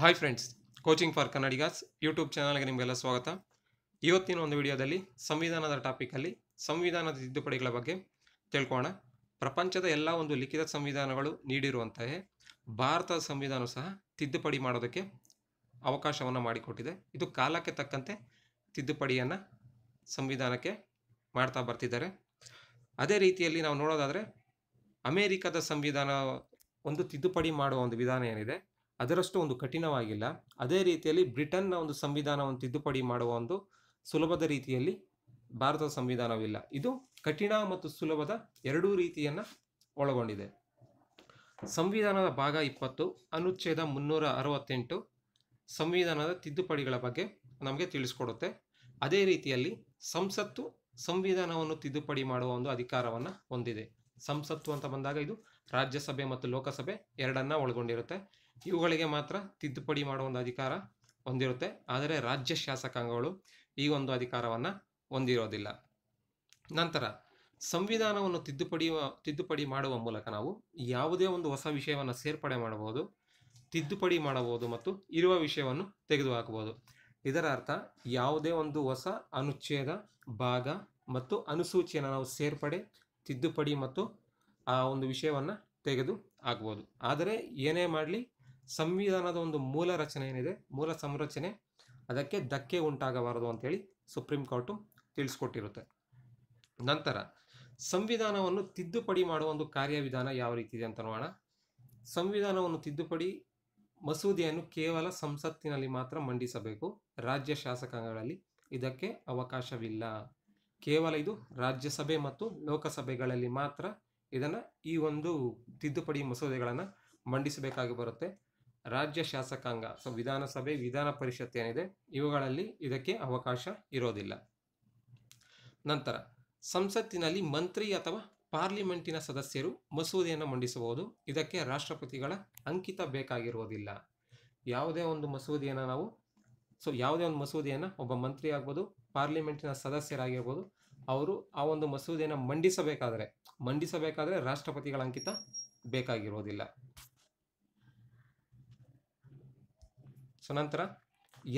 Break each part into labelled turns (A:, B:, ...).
A: hi friends coaching for Kannadigas YouTube ಚಾನಲ್ಗೆ ನಿಮಗೆಲ್ಲ ಸ್ವಾಗತ ಇವತ್ತಿನ ಒಂದು ವಿಡಿಯೋದಲ್ಲಿ ಸಂವಿಧಾನದ ಟಾಪಿಕಲ್ಲಿ ಸಂವಿಧಾನದ ತಿದ್ದುಪಡಿಗಳ ಬಗ್ಗೆ ತಿಳ್ಕೋಣ ಪ್ರಪಂಚದ ಎಲ್ಲ ಒಂದು ಲಿಖಿತ ಸಂವಿಧಾನಗಳು ನೀಡಿರುವಂತಹ ಭಾರತದ ಸಂವಿಧಾನ ಸಹ ತಿದ್ದುಪಡಿ ಮಾಡೋದಕ್ಕೆ ಅವಕಾಶವನ್ನು ಮಾಡಿಕೊಟ್ಟಿದೆ ಇದು ಕಾಲಕ್ಕೆ ತಕ್ಕಂತೆ ತಿದ್ದುಪಡಿಯನ್ನು ಸಂವಿಧಾನಕ್ಕೆ ಮಾಡ್ತಾ ಬರ್ತಿದ್ದಾರೆ ಅದೇ ರೀತಿಯಲ್ಲಿ ನಾವು ನೋಡೋದಾದರೆ ಅಮೇರಿಕದ ಸಂವಿಧಾನ ಒಂದು ತಿದ್ದುಪಡಿ ಮಾಡುವ ಒಂದು ವಿಧಾನ ಏನಿದೆ ಅದರಷ್ಟು ಒಂದು ಕಠಿಣವಾಗಿಲ್ಲ ಅದೇ ರೀತಿಯಲ್ಲಿ ಬ್ರಿಟನ್ನ ಒಂದು ಸಂವಿಧಾನವನ್ನು ತಿದ್ದುಪಡಿ ಮಾಡುವ ಒಂದು ಸುಲಭದ ರೀತಿಯಲ್ಲಿ ಭಾರತದ ಸಂವಿಧಾನವಿಲ್ಲ ಇದು ಕಠಿಣ ಮತ್ತು ಸುಲಭದ ಎರಡೂ ರೀತಿಯನ್ನು ಒಳಗೊಂಡಿದೆ ಸಂವಿಧಾನದ ಭಾಗ ಇಪ್ಪತ್ತು ಅನುಚ್ಛೇದ ಮುನ್ನೂರ ಅರವತ್ತೆಂಟು ಸಂವಿಧಾನದ ತಿದ್ದುಪಡಿಗಳ ಬಗ್ಗೆ ನಮಗೆ ತಿಳಿಸ್ಕೊಡುತ್ತೆ ಅದೇ ರೀತಿಯಲ್ಲಿ ಸಂಸತ್ತು ಸಂವಿಧಾನವನ್ನು ತಿದ್ದುಪಡಿ ಮಾಡುವ ಒಂದು ಅಧಿಕಾರವನ್ನು ಹೊಂದಿದೆ ಸಂಸತ್ತು ಅಂತ ಬಂದಾಗ ಇದು ರಾಜ್ಯಸಭೆ ಮತ್ತು ಲೋಕಸಭೆ ಎರಡನ್ನ ಒಳಗೊಂಡಿರುತ್ತೆ ಇವುಗಳಿಗೆ ಮಾತ್ರ ತಿದ್ದುಪಡಿ ಮಾಡುವ ಒಂದು ಅಧಿಕಾರ ಹೊಂದಿರುತ್ತೆ ಆದರೆ ರಾಜ್ಯ ಶಾಸಕಾಂಗಗಳು ಈ ಒಂದು ಅಧಿಕಾರವನ್ನು ಹೊಂದಿರೋದಿಲ್ಲ ನಂತರ ಸಂವಿಧಾನವನ್ನು ತಿದ್ದುಪಡಿ ತಿದ್ದುಪಡಿ ಮಾಡುವ ಮೂಲಕ ನಾವು ಯಾವುದೇ ಒಂದು ಹೊಸ ವಿಷಯವನ್ನು ಸೇರ್ಪಡೆ ಮಾಡಬಹುದು ತಿದ್ದುಪಡಿ ಮಾಡಬಹುದು ಮತ್ತು ಇರುವ ವಿಷಯವನ್ನು ತೆಗೆದುಹಾಕಬಹುದು ಇದರ ಅರ್ಥ ಯಾವುದೇ ಒಂದು ಹೊಸ ಅನುಚ್ಛೇದ ಭಾಗ ಮತ್ತು ಅನುಸೂಚಿಯನ್ನು ನಾವು ಸೇರ್ಪಡೆ ತಿದ್ದುಪಡಿ ಮತ್ತು ಆ ಒಂದು ವಿಷಯವನ್ನು ತೆಗೆದು ಹಾಕ್ಬೋದು ಆದರೆ ಏನೇ ಮಾಡಲಿ ಸಂವಿಧಾನದ ಒಂದು ಮೂಲ ರಚನೆ ಏನಿದೆ ಮೂಲ ಸಂರಚನೆ ಅದಕ್ಕೆ ಧಕ್ಕೆ ಉಂಟಾಗಬಾರದು ಅಂತೇಳಿ ಸುಪ್ರೀಂ ಕೋರ್ಟು ತಿಳಿಸ್ಕೊಟ್ಟಿರುತ್ತೆ ನಂತರ ಸಂವಿಧಾನವನ್ನು ತಿದ್ದುಪಡಿ ಮಾಡುವ ಒಂದು ಕಾರ್ಯವಿಧಾನ ಯಾವ ರೀತಿ ಇದೆ ಅಂತ ನೋಡೋಣ ಸಂವಿಧಾನವನ್ನು ತಿದ್ದುಪಡಿ ಮಸೂದೆಯನ್ನು ಕೇವಲ ಸಂಸತ್ತಿನಲ್ಲಿ ಮಾತ್ರ ಮಂಡಿಸಬೇಕು ರಾಜ್ಯ ಶಾಸಕಾಂಗಗಳಲ್ಲಿ ಇದಕ್ಕೆ ಅವಕಾಶವಿಲ್ಲ ಕೇವಲ ಇದು ರಾಜ್ಯಸಭೆ ಮತ್ತು ಲೋಕಸಭೆಗಳಲ್ಲಿ ಮಾತ್ರ ಇದನ್ನು ಈ ಒಂದು ತಿದ್ದುಪಡಿ ಮಸೂದೆಗಳನ್ನು ಮಂಡಿಸಬೇಕಾಗಿ ಬರುತ್ತೆ ರಾಜ್ಯ ಶಾಸಕಾಂಗ ಸೊ ವಿಧಾನಸಭೆ ವಿಧಾನ ಪರಿಷತ್ ಏನಿದೆ ಇವುಗಳಲ್ಲಿ ಇದಕ್ಕೆ ಅವಕಾಶ ಇರೋದಿಲ್ಲ ನಂತರ ಸಂಸತ್ತಿನಲ್ಲಿ ಮಂತ್ರಿ ಅಥವಾ ಪಾರ್ಲಿಮೆಂಟಿನ ಸದಸ್ಯರು ಮಸೂದೆಯನ್ನು ಮಂಡಿಸಬಹುದು ಇದಕ್ಕೆ ರಾಷ್ಟ್ರಪತಿಗಳ ಅಂಕಿತ ಬೇಕಾಗಿರುವುದಿಲ್ಲ ಯಾವುದೇ ಒಂದು ಮಸೂದೆಯನ್ನು ನಾವು ಸೊ ಯಾವುದೇ ಒಂದು ಮಸೂದೆಯನ್ನು ಒಬ್ಬ ಮಂತ್ರಿ ಆಗ್ಬೋದು ಪಾರ್ಲಿಮೆಂಟಿನ ಸದಸ್ಯರಾಗಿರ್ಬೋದು ಅವರು ಆ ಒಂದು ಮಸೂದೆಯನ್ನು ಮಂಡಿಸಬೇಕಾದರೆ ಮಂಡಿಸಬೇಕಾದರೆ ರಾಷ್ಟ್ರಪತಿಗಳ ಅಂಕಿತ ಬೇಕಾಗಿರುವುದಿಲ್ಲ ಸೊ ನಂತರ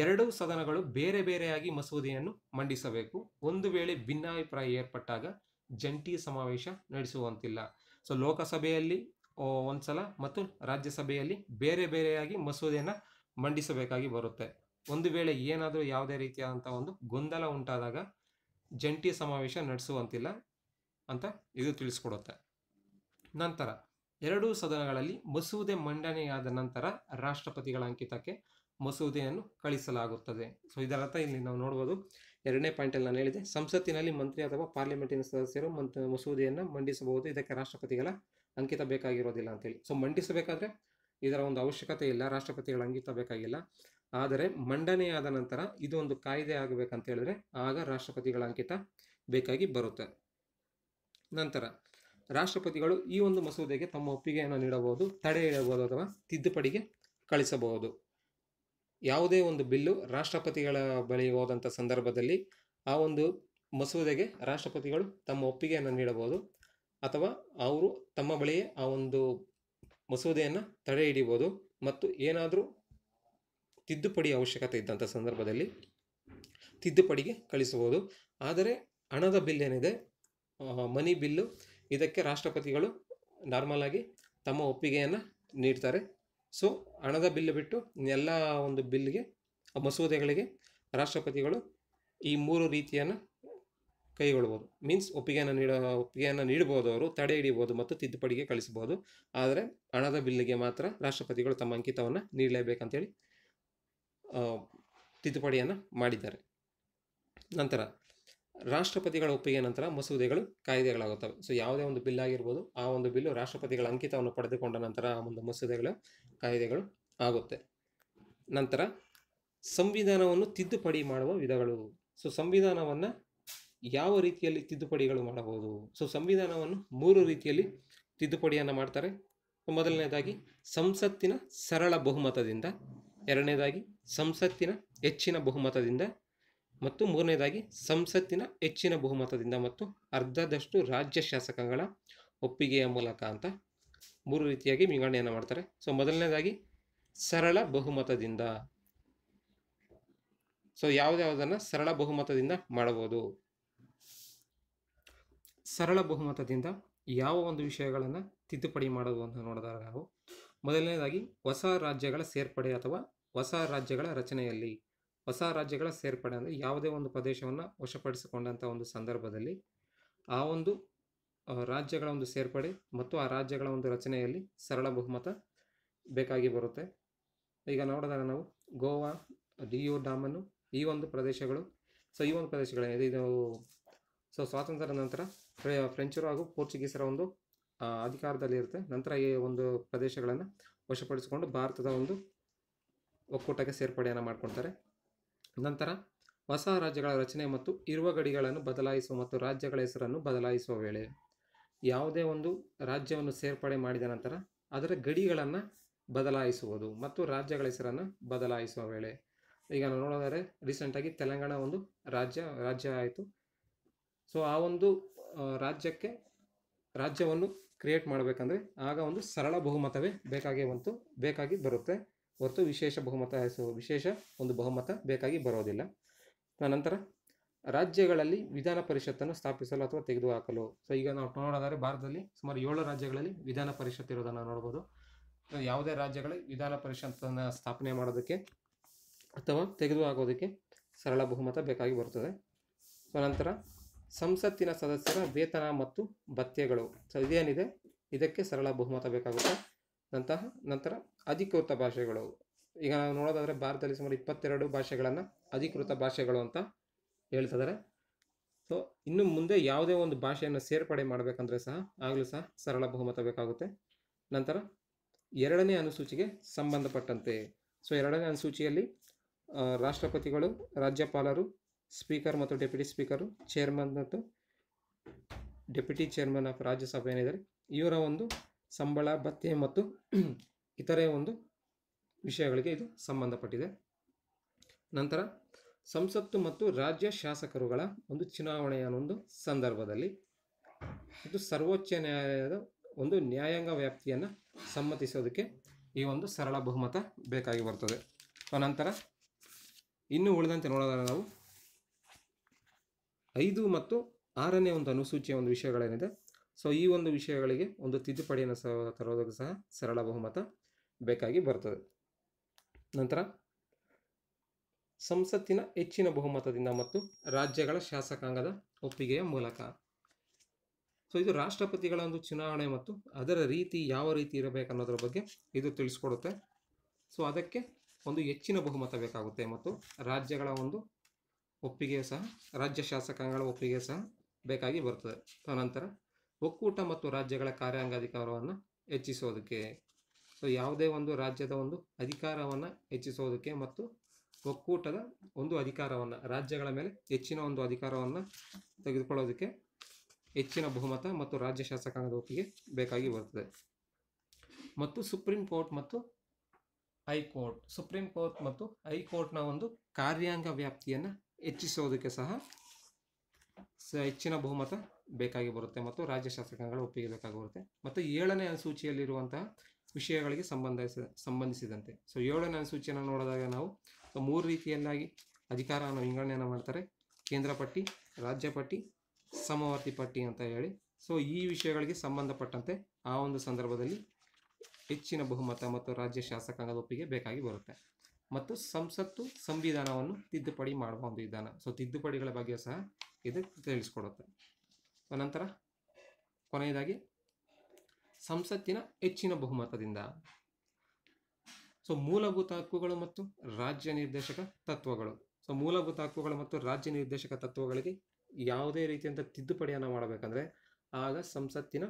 A: ಎರಡೂ ಸದನಗಳು ಬೇರೆ ಬೇರೆಯಾಗಿ ಮಸೂದೆಯನ್ನು ಮಂಡಿಸಬೇಕು ಒಂದು ವೇಳೆ ಭಿನ್ನಾಭಿಪ್ರಾಯ ಏರ್ಪಟ್ಟಾಗ ಜಂಟಿ ಸಮಾವೇಶ ನಡೆಸುವಂತಿಲ್ಲ ಸೊ ಲೋಕಸಭೆಯಲ್ಲಿ ಒಂದ್ಸಲ ಮತ್ತು ರಾಜ್ಯಸಭೆಯಲ್ಲಿ ಬೇರೆ ಬೇರೆಯಾಗಿ ಮಸೂದೆಯನ್ನು ಮಂಡಿಸಬೇಕಾಗಿ ಬರುತ್ತೆ ಒಂದು ವೇಳೆ ಏನಾದರೂ ಯಾವುದೇ ರೀತಿಯಾದಂಥ ಒಂದು ಗೊಂದಲ ಉಂಟಾದಾಗ ಜಂಟಿ ಸಮಾವೇಶ ನಡೆಸುವಂತಿಲ್ಲ ಅಂತ ಇದು ತಿಳಿಸ್ಕೊಡುತ್ತೆ ನಂತರ ಎರಡೂ ಸದನಗಳಲ್ಲಿ ಮಸೂದೆ ಮಂಡನೆಯಾದ ನಂತರ ರಾಷ್ಟ್ರಪತಿಗಳ ಅಂಕಿತಕ್ಕೆ ಮಸೂದೆಯನ್ನು ಕಳಿಸಲಾಗುತ್ತದೆ ಸೊ ಇದರರ್ಥ ಇಲ್ಲಿ ನಾವು ನೋಡ್ಬೋದು ಎರಡನೇ ಪಾಯಿಂಟಲ್ಲಿ ನಾನು ಹೇಳಿದೆ ಸಂಸತ್ತಿನಲ್ಲಿ ಮಂತ್ರಿ ಅಥವಾ ಪಾರ್ಲಿಮೆಂಟಿನ ಸದಸ್ಯರು ಮಂತ್ ಮಸೂದೆಯನ್ನು ಮಂಡಿಸಬಹುದು ಇದಕ್ಕೆ ರಾಷ್ಟ್ರಪತಿಗಳ ಅಂಕಿತ ಬೇಕಾಗಿರೋದಿಲ್ಲ ಅಂತೇಳಿ ಸೊ ಮಂಡಿಸಬೇಕಾದ್ರೆ ಇದರ ಒಂದು ಅವಶ್ಯಕತೆ ಇಲ್ಲ ರಾಷ್ಟ್ರಪತಿಗಳ ಅಂಕಿತ ಬೇಕಾಗಿಲ್ಲ ಆದರೆ ಮಂಡನೆಯಾದ ನಂತರ ಇದೊಂದು ಕಾಯ್ದೆ ಆಗಬೇಕಂತ ಹೇಳಿದ್ರೆ ಆಗ ರಾಷ್ಟ್ರಪತಿಗಳ ಅಂಕಿತ ಬೇಕಾಗಿ ಬರುತ್ತೆ ನಂತರ ರಾಷ್ಟ್ರಪತಿಗಳು ಈ ಒಂದು ಮಸೂದೆಗೆ ತಮ್ಮ ಒಪ್ಪಿಗೆಯನ್ನು ನೀಡಬಹುದು ತಡೆ ಇಡಬಹುದು ಅಥವಾ ತಿದ್ದುಪಡಿಗೆ ಕಳಿಸಬಹುದು ಯಾವುದೇ ಒಂದು ಬಿಲ್ಲು ರಾಷ್ಟ್ರಪತಿಗಳ ಬಳಿ ಹೋದಂಥ ಸಂದರ್ಭದಲ್ಲಿ ಆ ಒಂದು ಮಸೂದೆಗೆ ರಾಷ್ಟ್ರಪತಿಗಳು ತಮ್ಮ ಒಪ್ಪಿಗೆಯನ್ನು ನೀಡಬಹುದು ಅಥವಾ ಅವರು ತಮ್ಮ ಬಳಿಯೇ ಆ ಒಂದು ಮಸೂದೆಯನ್ನು ತಡೆ ಹಿಡಿಯಬಹುದು ಮತ್ತು ಏನಾದರೂ ತಿದ್ದುಪಡಿ ಅವಶ್ಯಕತೆ ಇದ್ದಂಥ ಸಂದರ್ಭದಲ್ಲಿ ತಿದ್ದುಪಡಿಗೆ ಕಳಿಸಬಹುದು ಆದರೆ ಹಣದ ಬಿಲ್ ಏನಿದೆ ಮನಿ ಬಿಲ್ಲು ಇದಕ್ಕೆ ರಾಷ್ಟ್ರಪತಿಗಳು ನಾರ್ಮಲ್ ಆಗಿ ತಮ್ಮ ಒಪ್ಪಿಗೆಯನ್ನು ನೀಡ್ತಾರೆ ಸೊ ಹಣದ ಬಿಲ್ ಬಿಟ್ಟು ಎಲ್ಲ ಒಂದು ಬಿಲ್ಗೆ ಮಸೂದೆಗಳಿಗೆ ರಾಷ್ಟ್ರಪತಿಗಳು ಈ ಮೂರು ರೀತಿಯನ್ನು ಕೈಗೊಳ್ಬೋದು ಮೀನ್ಸ್ ಒಪ್ಪಿಗೆಯನ್ನು ನೀಡೋ ಒಪ್ಪಿಗೆಯನ್ನು ನೀಡ್ಬೋದು ಅವರು ತಡೆ ಹಿಡಿಬೋದು ಮತ್ತು ತಿದ್ದುಪಡಿಗೆ ಕಳಿಸ್ಬೋದು ಆದರೆ ಹಣದ ಬಿಲ್ಗೆ ಮಾತ್ರ ರಾಷ್ಟ್ರಪತಿಗಳು ತಮ್ಮ ಅಂಕಿತವನ್ನು ನೀಡಲೇಬೇಕಂತೇಳಿ ತಿದ್ದುಪಡಿಯನ್ನು ಮಾಡಿದ್ದಾರೆ ನಂತರ ರಾಷ್ಟ್ರಪತಿಗಳ ಒಪ್ಪಿಗೆ ನಂತರ ಮಸೂದೆಗಳು ಕಾಯ್ದೆಗಳಾಗುತ್ತವೆ ಸೊ ಯಾವುದೇ ಒಂದು ಬಿಲ್ ಆಗಿರ್ಬೋದು ಆ ಒಂದು ಬಿಲ್ಲು ರಾಷ್ಟ್ರಪತಿಗಳ ಅಂಕಿತವನ್ನು ಪಡೆದುಕೊಂಡ ನಂತರ ಆ ಒಂದು ಮಸೂದೆಗಳು ಕಾಯ್ದೆಗಳು ಆಗುತ್ತೆ ನಂತರ ಸಂವಿಧಾನವನ್ನು ತಿದ್ದುಪಡಿ ಮಾಡುವ ವಿಧಗಳು ಸೊ ಸಂವಿಧಾನವನ್ನು ಯಾವ ರೀತಿಯಲ್ಲಿ ತಿದ್ದುಪಡಿಗಳು ಮಾಡಬಹುದು ಸೊ ಸಂವಿಧಾನವನ್ನು ಮೂರು ರೀತಿಯಲ್ಲಿ ತಿದ್ದುಪಡಿಯನ್ನು ಮಾಡ್ತಾರೆ ಮೊದಲನೇದಾಗಿ ಸಂಸತ್ತಿನ ಸರಳ ಬಹುಮತದಿಂದ ಎರಡನೇದಾಗಿ ಸಂಸತ್ತಿನ ಹೆಚ್ಚಿನ ಬಹುಮತದಿಂದ ಮತ್ತು ಮೂರನೇದಾಗಿ ಸಂಸತ್ತಿನ ಹೆಚ್ಚಿನ ಬಹುಮತದಿಂದ ಮತ್ತು ಅರ್ಧದಷ್ಟು ರಾಜ್ಯ ಶಾಸಕಗಳ ಒಪ್ಪಿಗೆಯ ಮೂಲಕ ಅಂತ ಮೂರು ರೀತಿಯಾಗಿ ವಿಂಗಡಣೆಯನ್ನು ಮಾಡ್ತಾರೆ ಸೊ ಮೊದಲನೇದಾಗಿ ಸರಳ ಬಹುಮತದಿಂದ ಸೊ ಯಾವುದ್ಯಾವುದನ್ನು ಸರಳ ಬಹುಮತದಿಂದ ಮಾಡಬಹುದು ಸರಳ ಬಹುಮತದಿಂದ ಯಾವ ಒಂದು ವಿಷಯಗಳನ್ನು ತಿದ್ದುಪಡಿ ಮಾಡೋದು ಅಂತ ನೋಡಿದಾಗ ನಾವು ಮೊದಲನೇದಾಗಿ ಹೊಸ ರಾಜ್ಯಗಳ ಸೇರ್ಪಡೆ ಅಥವಾ ಹೊಸ ರಾಜ್ಯಗಳ ರಚನೆಯಲ್ಲಿ ಹೊಸ ರಾಜ್ಯಗಳ ಸೇರ್ಪಡೆ ಅಂದರೆ ಯಾವುದೇ ಒಂದು ಪ್ರದೇಶವನ್ನು ವಶಪಡಿಸಿಕೊಂಡಂಥ ಒಂದು ಸಂದರ್ಭದಲ್ಲಿ ಆ ಒಂದು ರಾಜ್ಯಗಳ ಒಂದು ಸೇರ್ಪಡೆ ಮತ್ತು ಆ ರಾಜ್ಯಗಳ ಒಂದು ರಚನೆಯಲ್ಲಿ ಸರಳ ಬಹುಮತ ಬೇಕಾಗಿ ಬರುತ್ತೆ ಈಗ ನೋಡಿದಾಗ ನಾವು ಗೋವಾ ಡಿಯೋ ಡಾಮನ್ನು ಈ ಒಂದು ಪ್ರದೇಶಗಳು ಸೊ ಈ ಒಂದು ಪ್ರದೇಶಗಳೇನಿದೆ ಇದು ಸೊ ಸ್ವಾತಂತ್ರ್ಯದ ನಂತರ ಫ್ರೆಂಚರು ಹಾಗೂ ಪೋರ್ಚುಗೀಸರ ಒಂದು ಅಧಿಕಾರದಲ್ಲಿರುತ್ತೆ ನಂತರ ಈ ಒಂದು ಪ್ರದೇಶಗಳನ್ನು ವಶಪಡಿಸಿಕೊಂಡು ಭಾರತದ ಒಂದು ಒಕ್ಕೂಟಕ್ಕೆ ಸೇರ್ಪಡೆಯನ್ನು ಮಾಡ್ಕೊಳ್ತಾರೆ ನಂತರ ಹೊಸ ರಾಜ್ಯಗಳ ರಚನೆ ಮತ್ತು ಇರುವ ಗಡಿಗಳನ್ನು ಬದಲಾಯಿಸುವ ಮತ್ತು ರಾಜ್ಯಗಳ ಹೆಸರನ್ನು ಬದಲಾಯಿಸುವ ವೇಳೆ ಯಾವುದೇ ಒಂದು ರಾಜ್ಯವನ್ನು ಸೇರ್ಪಡೆ ಮಾಡಿದ ನಂತರ ಅದರ ಗಡಿಗಳನ್ನು ಬದಲಾಯಿಸುವುದು ಮತ್ತು ರಾಜ್ಯಗಳ ಹೆಸರನ್ನು ಬದಲಾಯಿಸುವ ವೇಳೆ ಈಗ ನಾವು ನೋಡೋದಾದರೆ ರೀಸೆಂಟಾಗಿ ತೆಲಂಗಾಣ ಒಂದು ರಾಜ್ಯ ರಾಜ್ಯ ಆಯಿತು ಸೊ ಆ ಒಂದು ರಾಜ್ಯಕ್ಕೆ ರಾಜ್ಯವನ್ನು ಕ್ರಿಯೇಟ್ ಮಾಡಬೇಕಂದ್ರೆ ಆಗ ಒಂದು ಸರಳ ಬಹುಮತವೇ ಬೇಕಾಗಿ ಬಂತು ಬೇಕಾಗಿ ಬರುತ್ತೆ ಹೊರತು ವಿಶೇಷ ಬಹುಮತ ವಿಶೇಷ ಒಂದು ಬಹುಮತ ಬೇಕಾಗಿ ಬರೋದಿಲ್ಲ ನಂತರ ರಾಜ್ಯಗಳಲ್ಲಿ ವಿಧಾನ ಪರಿಷತ್ತನ್ನು ಸ್ಥಾಪಿಸಲು ಅಥವಾ ತೆಗೆದುಹಾಕಲು ಸೊ ಈಗ ನಾವು ನೋಡೋದಾದ್ರೆ ಭಾರತದಲ್ಲಿ ಸುಮಾರು ಏಳು ರಾಜ್ಯಗಳಲ್ಲಿ ವಿಧಾನ ಪರಿಷತ್ ಇರೋದನ್ನು ನೋಡ್ಬೋದು ಯಾವುದೇ ರಾಜ್ಯಗಳಲ್ಲಿ ವಿಧಾನ ಪರಿಷತ್ತನ್ನು ಸ್ಥಾಪನೆ ಮಾಡೋದಕ್ಕೆ ಅಥವಾ ತೆಗೆದುಹಾಕೋದಕ್ಕೆ ಸರಳ ಬಹುಮತ ಬೇಕಾಗಿ ಬರುತ್ತದೆ ಸೊ ನಂತರ ಸಂಸತ್ತಿನ ಸದಸ್ಯರ ವೇತನ ಮತ್ತು ಭತ್ಯೆಗಳು ಸೊ ಇದೇನಿದೆ ಇದಕ್ಕೆ ಸರಳ ಬಹುಮತ ಬೇಕಾಗುತ್ತೆ ನಂತಹ ನಂತರ ಅಧಿಕೃತ ಭಾಷೆಗಳು ಈಗ ನಾವು ನೋಡೋದಾದರೆ ಭಾರತದಲ್ಲಿ ಸುಮಾರು ಇಪ್ಪತ್ತೆರಡು ಭಾಷೆಗಳನ್ನು ಅಧಿಕೃತ ಭಾಷೆಗಳು ಅಂತ ಹೇಳ್ತಿದ್ದಾರೆ ಸೊ ಇನ್ನು ಮುಂದೆ ಯಾವುದೇ ಒಂದು ಭಾಷೆಯನ್ನು ಸೇರ್ಪಡೆ ಮಾಡಬೇಕಂದ್ರೆ ಸಹ ಆಗಲೂ ಸಹ ಸರಳ ಬಹುಮತ ಬೇಕಾಗುತ್ತೆ ನಂತರ ಎರಡನೇ ಅನುಸೂಚಿಗೆ ಸಂಬಂಧಪಟ್ಟಂತೆ ಸೊ ಎರಡನೇ ಅನುಸೂಚಿಯಲ್ಲಿ ರಾಷ್ಟ್ರಪತಿಗಳು ರಾಜ್ಯಪಾಲರು ಸ್ಪೀಕರ್ ಮತ್ತು ಡೆಪ್ಯುಟಿ ಸ್ಪೀಕರು ಚೇರ್ಮನ್ ಮತ್ತು ಡೆಪ್ಯುಟಿ ಚೇರ್ಮನ್ ಆಫ್ ರಾಜ್ಯಸಭೆ ಏನಿದ್ದಾರೆ ಇವರ ಒಂದು ಸಂಬಳ ಭತ್ಯೆ ಮತ್ತು ಇತರೆ ಒಂದು ವಿಷಯಗಳಿಗೆ ಇದು ಸಂಬಂಧಪಟ್ಟಿದೆ ನಂತರ ಸಂಸತ್ತು ಮತ್ತು ರಾಜ್ಯ ಶಾಸಕರುಗಳ ಒಂದು ಚುನಾವಣೆಯ ಒಂದು ಸಂದರ್ಭದಲ್ಲಿ ಇದು ಸರ್ವೋಚ್ಚ ನ್ಯಾಯಾಲಯದ ಒಂದು ನ್ಯಾಯಾಂಗ ವ್ಯಾಪ್ತಿಯನ್ನು ಸಮ್ಮತಿಸೋದಕ್ಕೆ ಈ ಒಂದು ಸರಳ ಬಹುಮತ ಬೇಕಾಗಿ ಬರ್ತದೆ ಅನಂತರ ಇನ್ನು ಉಳಿದಂತೆ ನೋಡೋದಾದ್ರೆ ನಾವು ಐದು ಮತ್ತು ಆರನೇ ಒಂದು ಅನುಸೂಚಿಯ ಒಂದು ವಿಷಯಗಳೇನಿದೆ ಸೊ ಈ ಒಂದು ವಿಷಯಗಳಿಗೆ ಒಂದು ತಿದ್ದುಪಡಿಯನ್ನು ಸಹ ತರೋದಕ್ಕೂ ಸಹ ಸರಳ ಬಹುಮತ ಬೇಕಾಗಿ ಬರ್ತದೆ ನಂತರ ಸಂಸತ್ತಿನ ಹೆಚ್ಚಿನ ಬಹುಮತದಿಂದ ಮತ್ತು ರಾಜ್ಯಗಳ ಶಾಸಕಾಂಗದ ಒಪ್ಪಿಗೆಯ ಮೂಲಕ ಸೊ ಇದು ರಾಷ್ಟ್ರಪತಿಗಳ ಒಂದು ಚುನಾವಣೆ ಮತ್ತು ಅದರ ರೀತಿ ಯಾವ ರೀತಿ ಇರಬೇಕು ಅನ್ನೋದ್ರ ಬಗ್ಗೆ ಇದು ತಿಳಿಸ್ಕೊಡುತ್ತೆ ಸೊ ಅದಕ್ಕೆ ಒಂದು ಹೆಚ್ಚಿನ ಬಹುಮತ ಬೇಕಾಗುತ್ತೆ ಮತ್ತು ರಾಜ್ಯಗಳ ಒಂದು ಒಪ್ಪಿಗೆ ಸಹ ರಾಜ್ಯ ಶಾಸಕಾಂಗಗಳ ಒಪ್ಪಿಗೆ ಸಹ ಬೇಕಾಗಿ ಬರ್ತದೆ ನಂತರ ಒಕ್ಕೂಟ ಮತ್ತು ರಾಜ್ಯಗಳ ಕಾರ್ಯಾಂಗಾಧಿಕಾರವನ್ನು ಹೆಚ್ಚಿಸೋದಕ್ಕೆ ಸೊ ಯಾವುದೇ ಒಂದು ರಾಜ್ಯದ ಒಂದು ಅಧಿಕಾರವನ್ನು ಹೆಚ್ಚಿಸೋದಕ್ಕೆ ಮತ್ತು ಒಕ್ಕೂಟದ ಒಂದು ಅಧಿಕಾರವನ್ನು ರಾಜ್ಯಗಳ ಮೇಲೆ ಹೆಚ್ಚಿನ ಒಂದು ಅಧಿಕಾರವನ್ನು ತೆಗೆದುಕೊಳ್ಳೋದಕ್ಕೆ ಹೆಚ್ಚಿನ ಬಹುಮತ ಮತ್ತು ರಾಜ್ಯ ಶಾಸಕಾಂಗದ ಒಪ್ಪಿಗೆ ಬೇಕಾಗಿ ಬರುತ್ತದೆ ಮತ್ತು ಸುಪ್ರೀಂ ಕೋರ್ಟ್ ಮತ್ತು ಹೈಕೋರ್ಟ್ ಸುಪ್ರೀಂ ಕೋರ್ಟ್ ಮತ್ತು ಹೈಕೋರ್ಟ್ನ ಒಂದು ಕಾರ್ಯಾಂಗ ವ್ಯಾಪ್ತಿಯನ್ನು ಹೆಚ್ಚಿಸೋದಕ್ಕೆ ಸಹ ಹೆಚ್ಚಿನ ಬಹುಮತ ಬೇಕಾಗಿ ಬರುತ್ತೆ ಮತ್ತು ರಾಜ್ಯ ಶಾಸಕಾಂಗಗಳ ಒಪ್ಪಿಗೆ ಬೇಕಾಗಿ ಬರುತ್ತೆ ಮತ್ತು ಏಳನೇ ಅನುಸೂಚಿಯಲ್ಲಿರುವಂತಹ ವಿಷಯಗಳಿಗೆ ಸಂಬಂಧಿಸಿದ ಸಂಬಂಧಿಸಿದಂತೆ ಸೊ ಏಳನೇ ಅನುಸೂಚಿಯನ್ನು ನೋಡಿದಾಗ ನಾವು ಸೊ ಮೂರು ರೀತಿಯನ್ನಾಗಿ ಅಧಿಕಾರವನ್ನು ವಿಂಗಡಣೆಯನ್ನು ಮಾಡ್ತಾರೆ ಕೇಂದ್ರ ಪಟ್ಟಿ ರಾಜ್ಯ ಪಟ್ಟಿ ಸಮವರ್ತಿ ಪಟ್ಟಿ ಅಂತ ಹೇಳಿ ಸೊ ಈ ವಿಷಯಗಳಿಗೆ ಸಂಬಂಧಪಟ್ಟಂತೆ ಆ ಒಂದು ಸಂದರ್ಭದಲ್ಲಿ ಹೆಚ್ಚಿನ ಬಹುಮತ ಮತ್ತು ರಾಜ್ಯ ಶಾಸಕಾಂಗದ ಒಪ್ಪಿಗೆ ಬೇಕಾಗಿ ಬರುತ್ತೆ ಮತ್ತು ಸಂಸತ್ತು ಸಂವಿಧಾನವನ್ನು ತಿದ್ದುಪಡಿ ಮಾಡುವ ಒಂದು ವಿಧಾನ ಸೊ ತಿದ್ದುಪಡಿಗಳ ಬಗ್ಗೆ ಸಹ ಇದು ತಿಳಿಸ್ಕೊಡುತ್ತೆ ನಂತರ ಕೊನೆಯದಾಗಿ ಸಂಸತ್ತಿನ ಹೆಚ್ಚಿನ ಬಹುಮತದಿಂದ ಸೊ ಮೂಲಭೂತ ಹಕ್ಕುಗಳು ಮತ್ತು ರಾಜ್ಯ ನಿರ್ದೇಶಕ ತತ್ವಗಳು ಸೊ ಮೂಲಭೂತ ಹಕ್ಕುಗಳು ಮತ್ತು ರಾಜ್ಯ ನಿರ್ದೇಶಕ ತತ್ವಗಳಿಗೆ ಯಾವುದೇ ರೀತಿಯಂಥ ತಿದ್ದುಪಡಿಯನ್ನು ಮಾಡಬೇಕಂದ್ರೆ ಆಗ ಸಂಸತ್ತಿನ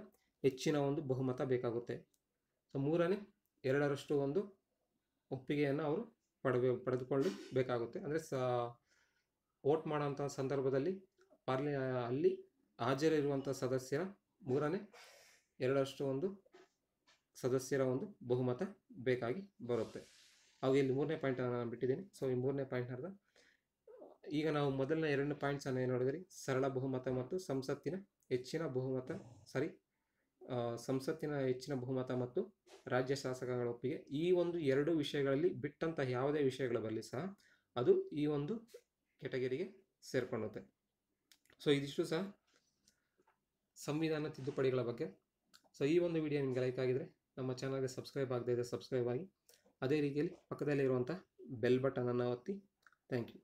A: ಹೆಚ್ಚಿನ ಒಂದು ಬಹುಮತ ಬೇಕಾಗುತ್ತೆ ಸೊ ಮೂರನೇ ಎರಡರಷ್ಟು ಒಂದು ಒಪ್ಪಿಗೆಯನ್ನು ಅವರು ಪಡಬೇ ಪಡೆದುಕೊಂಡು ಬೇಕಾಗುತ್ತೆ ಅಂದರೆ ಸ ವೋಟ್ ಮಾಡೋಂಥ ಸಂದರ್ಭದಲ್ಲಿ ಪಾರ್ಲಿ ಅಲ್ಲಿ ಹಾಜರಿರುವಂಥ ಸದಸ್ಯರ ಮೂರನೇ ಎರಡರಷ್ಟು ಒಂದು ಸದಸ್ಯರ ಒಂದು ಬಹುಮತ ಬೇಕಾಗಿ ಬರುತ್ತೆ ಹಾಗೆ ಇಲ್ಲಿ ಮೂರನೇ ಪಾಯಿಂಟ್ ನಾನು ಬಿಟ್ಟಿದ್ದೀನಿ ಸೊ ಈ ಮೂರನೇ ಪಾಯಿಂಟ್ ಅರ್ಧ ಈಗ ನಾವು ಮೊದಲನೇ ಎರಡನೇ ಪಾಯಿಂಟ್ಸನ್ನು ಏನು ನೋಡಿದ್ರಿ ಸರಳ ಬಹುಮತ ಮತ್ತು ಸಂಸತ್ತಿನ ಹೆಚ್ಚಿನ ಬಹುಮತ ಸಾರಿ ಸಂಸತ್ತಿನ ಹೆಚ್ಚಿನ ಬಹುಮತ ಮತ್ತು ರಾಜ್ಯ ಶಾಸಕಗಳ ಒಪ್ಪಿಗೆ ಈ ಒಂದು ಎರಡು ವಿಷಯಗಳಲ್ಲಿ ಬಿಟ್ಟಂತಹ ಯಾವುದೇ ವಿಷಯಗಳು ಬರಲಿ ಸಹ ಅದು ಈ ಒಂದು ಕೆಟಗರಿಗೆ ಸೇರ್ಕೊಂಡುತ್ತೆ ಸೊ ಇದಿಷ್ಟು ಸಹ ಸಂವಿಧಾನ ತಿದ್ದುಪಡಿಗಳ ಬಗ್ಗೆ ಸೊ ಈ ಒಂದು ವಿಡಿಯೋ ನಿಮಗೆ ಲೈಕ್ ಆಗಿದ್ರೆ ನಮ್ಮ ಚಾನಲ್ಗೆ ಸಬ್ಸ್ಕ್ರೈಬ್ ಆಗದೇ ಇದ್ದರೆ ಸಬ್ಸ್ಕ್ರೈಬ್ ಆಗಿ ಅದೇ ರೀತಿಯಲ್ಲಿ ಪಕ್ಕದಲ್ಲಿರುವಂಥ ಬೆಲ್ ಬಟನನ್ನು ಒತ್ತಿ ಥ್ಯಾಂಕ್ ಯು